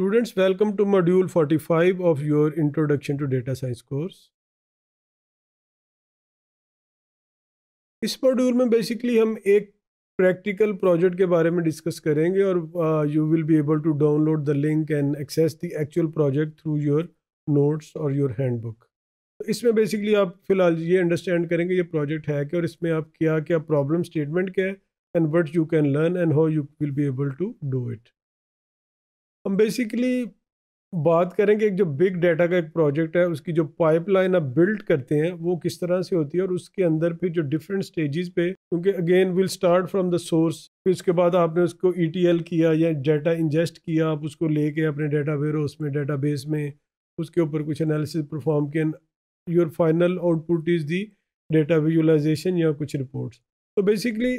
Students, welcome to module 45 of your Introduction to Data Science course. इस module में basically हम एक practical project के बारे में डिस्कस करेंगे और you will be able to download the link and access the actual project through your notes और योर हैंडबुक बुक इसमें बेसिकली आप फिलहाल ये अंडरस्टैंड करेंगे ये प्रोजेक्ट है क्या और इसमें आप क्या क्या प्रॉब्लम स्टेटमेंट क्या है and what you can learn and how you will be able to do it हम बेसिकली बात करें कि एक जो बिग डाटा का एक प्रोजेक्ट है उसकी जो पाइपलाइन आप बिल्ड करते हैं वो किस तरह से होती है और उसके अंदर फिर जो डिफरेंट स्टेजेस पे क्योंकि again will start from the source फिर उसके बाद आपने उसको ई e किया या डाटा इंजेस्ट किया आप उसको लेके अपने डाटा वेरोस में डाटा बेस में उसके ऊपर कुछ एनालिसिस परफॉर्म किया your final output is the data visualization या कुछ रिपोर्ट्स तो बेसिकली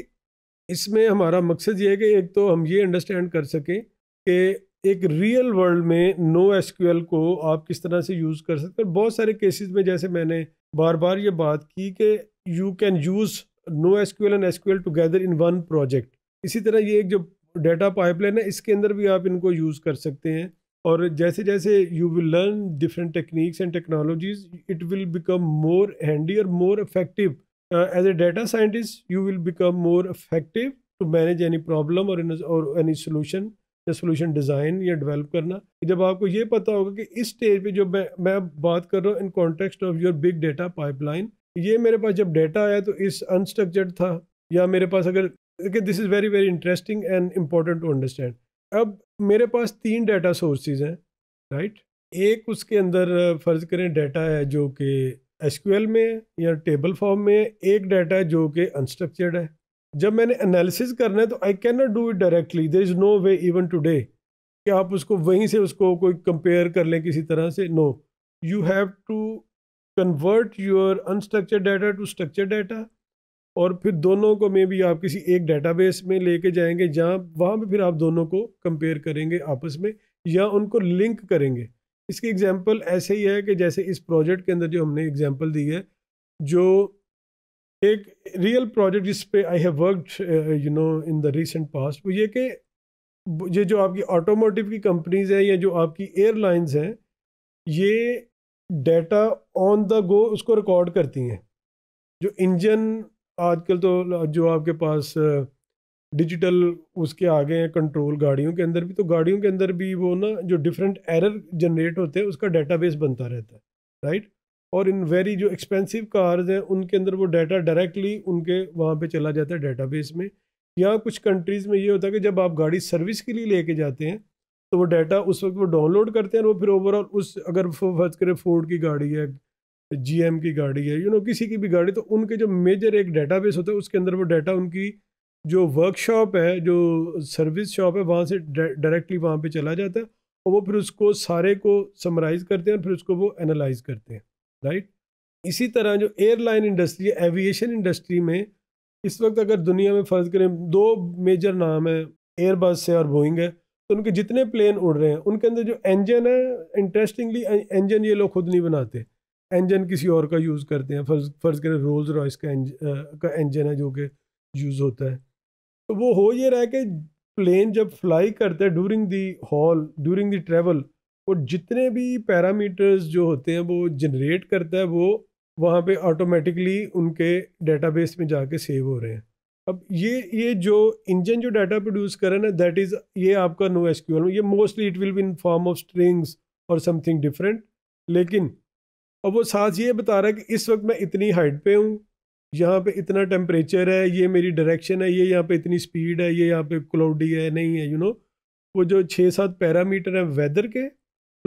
इसमें हमारा मकसद ये है कि एक तो हम ये अंडरस्टैंड कर सकें कि एक रियल वर्ल्ड में नो एस को आप किस तरह से यूज़ कर सकते हैं बहुत सारे केसेस में जैसे मैंने बार बार ये बात की कि you can use no S and S together in one project इसी तरह ये एक जो डेटा पाइपलाइन है इसके अंदर भी आप इनको यूज़ कर सकते हैं और जैसे जैसे you will learn different techniques and technologies it will become more handy और more effective as a data scientist you will become more effective to manage any problem और एनी सोल्यूशन या सोल्यूशन डिज़ाइन या develop करना जब आपको ये पता होगा कि इस स्टेज पे जो मैं मैं बात कर रहा हूँ in context of your big data pipeline ये मेरे पास जब डेटा आया तो इस अनस्ट्रक्चर्ड था या मेरे पास अगर this is very very interesting and important to understand अब मेरे पास तीन डेटा सोर्सेज हैं राइट एक उसके अंदर फ़र्ज़ करें डेटा है जो कि एस में है या टेबल फॉर्म में है एक डेटा है जो कि अनस्ट्रक्चर्ड है जब मैंने एनालिसिस करना है तो I can not do it directly there is no way even today कि आप उसको वहीं से उसको कोई कंपेयर कर लें किसी तरह से no you have to convert your unstructure data to structure data और फिर दोनों को मे भी आप किसी एक बेस में लेके जाएंगे जहाँ वहाँ पर फिर आप दोनों को कंपेयर करेंगे आपस में या उनको लिंक करेंगे इसकी एग्जाम्पल ऐसे ही है कि जैसे इस प्रोजेक्ट के अंदर जो हमने एग्जाम्पल दी है जो एक रियल प्रोजेक्ट जिस पे I have worked you know in the recent past वो ये कि ये जो आपकी ऑटोमोटिव की कंपनीज हैं या जो आपकी एयरलाइंस हैं ये डेटा ऑन द गो उसको रिकॉर्ड करती हैं जो इंजन आजकल तो जो आपके पास डिजिटल uh, उसके आगे हैं कंट्रोल गाड़ियों के अंदर भी तो गाड़ियों के अंदर भी वो ना जो डिफरेंट एरर जनरेट होते हैं उसका डेटाबेस बनता रहता है राइट और इन वेरी जो एक्सपेंसिव कार्स हैं उनके अंदर वो डाटा डायरेक्टली उनके वहाँ पे चला जाता है बेस में यहाँ कुछ कंट्रीज़ में ये होता है कि जब आप गाड़ी सर्विस के लिए लेके जाते हैं तो वो डाटा उस वक्त वो डाउनलोड करते हैं और वो फिर ओवरऑल उस अगर फर्ज करें फोर्ड की गाड़ी है जी की गाड़ी है यू नो किसी की भी गाड़ी तो उनके जो मेजर एक डाटा होता है उसके अंदर वो डाटा उनकी जो वर्कशॉप है जो सर्विस शॉप है वहाँ से डायरेक्टली वहाँ पर चला जाता है और वो फिर उसको सारे को समराइज़ करते हैं फिर उसको वो एनालाइज करते हैं राइट इसी तरह जो एयरलाइन इंडस्ट्री है एविएशन इंडस्ट्री में इस वक्त अगर दुनिया में फ़र्ज़ करें दो मेजर नाम है एयरबस है और बोइंग है तो उनके जितने प्लेन उड़ रहे हैं उनके अंदर जो इंजन है इंटरेस्टिंगली इंजन ये लोग खुद नहीं बनाते इंजन किसी और का यूज़ करते हैं फर्ज फर्ज करें रोल्स रॉयस का एंज, का इंजन है जो कि यूज़ होता है तो वो हो ये रहा है कि प्लेन जब फ्लाई करते हैं during the whole during the travel और जितने भी पैरामीटर्स जो होते हैं वो जनरेट करता है वो वहाँ पे ऑटोमेटिकली उनके डेटाबेस में जाके सेव हो रहे हैं अब ये ये जो इंजन जो डाटा प्रोड्यूस कर रहा है ना दैट इज़ ये आपका नो एस ये mostly it will be in form of strings और समथिंग डिफरेंट लेकिन अब वो साथ ये बता रहा है कि इस वक्त मैं इतनी हाइट पे हूँ यहाँ पे इतना टेम्परेचर है ये मेरी डायरेक्शन है ये यहाँ पे इतनी स्पीड है ये यहाँ पे क्लाउडी है नहीं है यू you नो know? वो जो छः सात पैरामीटर हैं वेदर के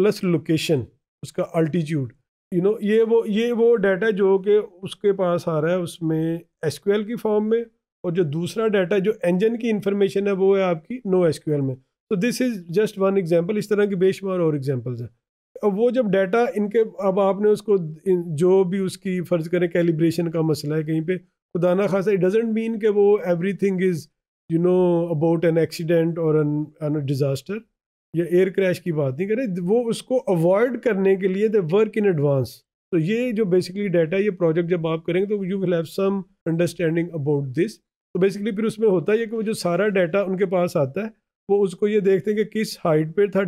प्लस लोकेशन उसका अल्टीट्यूड यू नो ये वो ये वो डाटा जो कि उसके पास आ रहा है उसमें एस की फॉर्म में और जो दूसरा डाटा जो इंजन की इंफॉर्मेशन है वो है आपकी नो एस में तो this is just one example इस तरह की बेशुमार और एग्जांपल्स हैं अब वो जब डाटा इनके अब आपने उसको जो भी उसकी फ़र्ज़ करें कैलिब्रेशन का मसला है कहीं पर खुदा ना खासा इट डजेंट मीन कि वो every is you know about an accident और डिज़ास्टर या एयर क्रैश की बात नहीं कर रहे वो उसको अवॉइड करने के लिए दे वर्क इन एडवांस तो ये जो बेसिकली डाटा ये प्रोजेक्ट जब आप करेंगे तो you will have some understanding about this तो बेसिकली फिर उसमें होता है कि वो जो सारा डाटा उनके पास आता है वो उसको ये देखते हैं कि किस हाइट पर था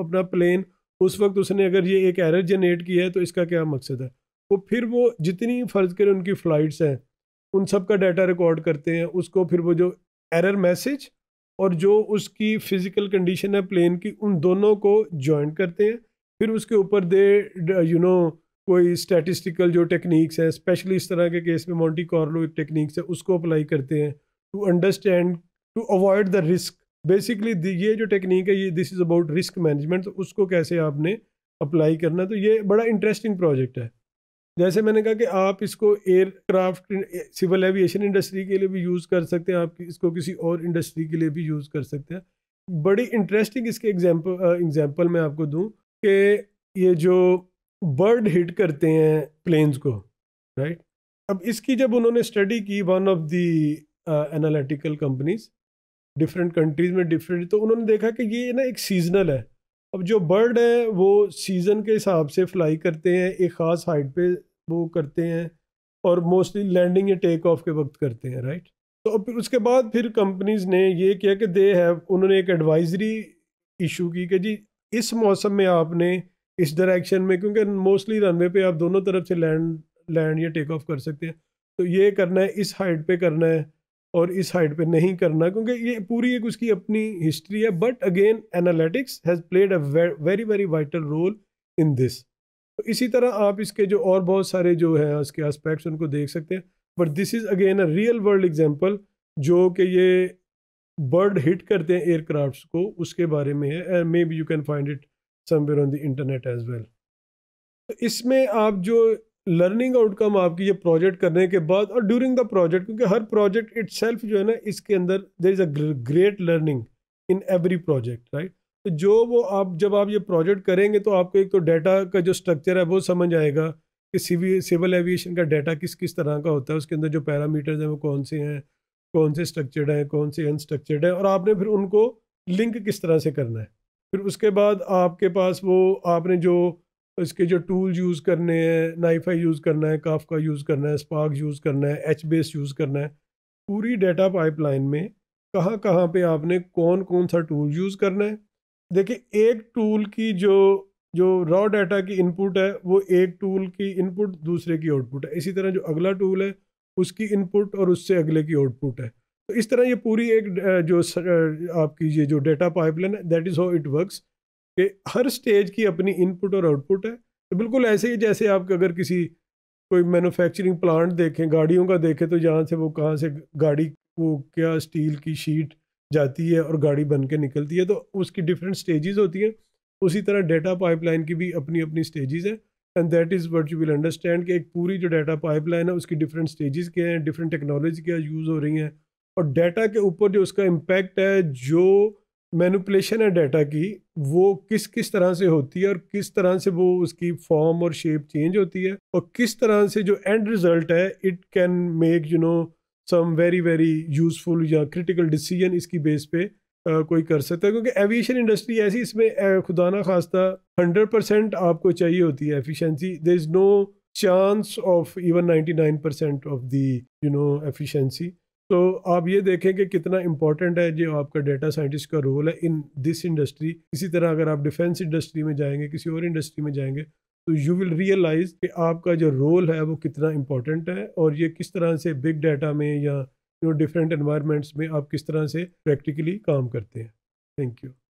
अपना प्लेन उस वक्त उसने अगर ये एक एरर जनरेट किया है तो इसका क्या मकसद है वो तो फिर वो जितनी फ़र्ज करें उनकी फ़्लाइट्स हैं उन सब का डाटा रिकॉर्ड करते हैं उसको फिर वो जो एरर मैसेज और जो उसकी फ़िज़िकल कंडीशन है प्लेन की उन दोनों को जॉइंट करते हैं फिर उसके ऊपर दे यू नो कोई स्टैटिस्टिकल जो टेक्निक्स हैं स्पेशली इस तरह के केस में मॉन्टी कार्लो टेक्निक्स है उसको अप्लाई करते हैं to understand to avoid the risk basically ये जो टेक्निक है ये this is about risk management तो उसको कैसे आपने अप्लाई करना तो ये बड़ा इंटरेस्टिंग प्रोजेक्ट है जैसे मैंने कहा कि आप इसको एयरक्राफ्ट सिविल एविएशन इंडस्ट्री के लिए भी यूज़ कर सकते हैं आप इसको किसी और इंडस्ट्री के लिए भी यूज़ कर सकते हैं बड़ी इंटरेस्टिंग इसके एग्जाम्पल एग्जाम्पल मैं आपको दूँ कि ये जो बर्ड हिट करते हैं प्लेन्स को राइट अब इसकी जब उन्होंने स्टडी की one of the analytical companies different countries में डिफरेंट तो उन्होंने देखा कि ये ना एक सीजनल है अब जो बर्ड हैं वो सीज़न के हिसाब से फ्लाई करते हैं एक ख़ास हाइट पे वो करते हैं और मोस्टली लैंडिंग या टेक ऑफ के वक्त करते हैं राइट तो अब उसके बाद फिर कंपनीज़ ने ये किया कि दे हैव उन्होंने एक एडवाइजरी इशू की कि जी इस मौसम में आपने इस डायरेक्शन में क्योंकि मोस्टली रनवे पे आप दोनों तरफ से लैंड लैंड या टेक ऑफ कर सकते हैं तो ये करना है इस हाइट पे करना है और इस हाइट पे नहीं करना क्योंकि ये पूरी एक उसकी अपनी हिस्ट्री है but again analytics has played a very very vital role in this तो इसी तरह आप इसके जो और बहुत सारे जो हैं उसके एस्पेक्ट्स उनको देख सकते हैं but this is again a real world example जो कि ये बर्ड हिट करते हैं एयरक्राफ्ट को उसके बारे में है and may be you can find it somewhere on the internet as well तो इसमें आप जो लर्निंग आउटकम आपकी ये प्रोजेक्ट करने के बाद और ड्यूरिंग द प्रोजेक्ट क्योंकि हर प्रोजेक्ट इट जो है ना इसके अंदर there is a great learning in every project right तो जो वो आप जब आप ये प्रोजेक्ट करेंगे तो आपको एक तो डाटा का जो स्ट्रक्चर है वो समझ आएगा कि सिवी सिविल एविएशन का डाटा किस किस तरह का होता है उसके अंदर जो पैरामीटर्स हैं वो कौन से हैं कौन से स्ट्रक्चर्ड हैं कौन से अनस्ट्रक्चर्ड हैं और आपने फिर उनको लिंक किस तरह से करना है फिर उसके बाद आपके पास वो आपने जो इसके जो टूल यूज़ करने हैं नाइफाई यूज़ करना है काफ का यूज़ करना है स्पार्क यूज़ करना है एच बेस यूज़ करना है पूरी डेटा पाइपलाइन में कहाँ कहाँ पे आपने कौन कौन सा टूल यूज़ करना है देखिए एक टूल की जो जो रॉ डाटा की इनपुट है वो एक टूल की इनपुट दूसरे की आउटपुट है इसी तरह जो अगला टूल है उसकी इनपुट और उससे अगले की आउटपुट है तो इस तरह ये पूरी एक जो आपकी ये जो डेटा पाइपलाइन है that is how it works कि हर स्टेज की अपनी इनपुट और आउटपुट है तो बिल्कुल ऐसे ही जैसे आप अगर किसी कोई मैन्युफैक्चरिंग प्लांट देखें गाड़ियों का देखें तो यहाँ से वो कहाँ से गाड़ी वो क्या स्टील की शीट जाती है और गाड़ी बन के निकलती है तो उसकी डिफरेंट स्टेजेस होती हैं उसी तरह डेटा पाइपलाइन की भी अपनी अपनी स्टेजेस हैं and that is what you will understand कि एक पूरी जो डाटा पाइपलाइन है उसकी डिफरेंट स्टेजेस के हैं डिफरेंट टेक्नोलॉजी क्या यूज़ हो रही हैं और डाटा के ऊपर जो उसका इम्पैक्ट है जो मैनुपलेशन है डाटा की वो किस किस तरह से होती है और किस तरह से वो उसकी फॉर्म और शेप चेंज होती है और किस तरह से जो एंड रिजल्ट है it can make you know some very very useful या क्रिटिकल डिसीजन इसकी बेस पे Uh, कोई कर सकता है क्योंकि एविएशन इंडस्ट्री ऐसी इसमें खुदा ना खास्ता हंड्रेड परसेंट आपको चाहिए होती है efficiency there is no chance of even ninety nine percent of the you know efficiency तो आप ये देखें कि कितना इम्पोर्टेंट है जो आपका डेटा साइंटिस्ट का रोल है इन दिस इंडस्ट्री इसी तरह अगर आप डिफेंस इंडस्ट्री में जाएंगे किसी और इंडस्ट्री में जाएंगे तो यू विल रियलाइज़ कि आपका जो रोल है वो कितना इम्पोर्टेंट है और ये किस तरह से बिग डाटा में या यू नो डिफरेंट इन्वायरमेंट्स में आप किस तरह से प्रैक्टिकली काम करते हैं थैंक यू